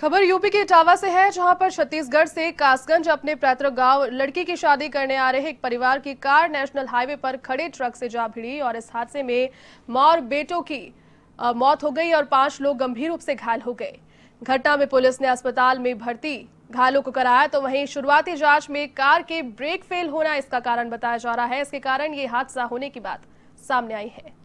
खबर यूपी के इटावा से है जहां पर छत्तीसगढ़ से कासगंज अपने पैतृक गांव लड़की की शादी करने आ रहे एक परिवार की कार नेशनल हाईवे पर खड़े ट्रक से जा भिड़ी और इस हादसे में मां और बेटों की मौत हो गई और पांच लोग गंभीर रूप से घायल हो गए घटना में पुलिस ने अस्पताल में भर्ती घायलों को कराया तो वहीं शुरुआती जांच में कार के ब्रेक फेल होना इसका कारण बताया जा रहा है इसके कारण ये हादसा होने की बात सामने आई है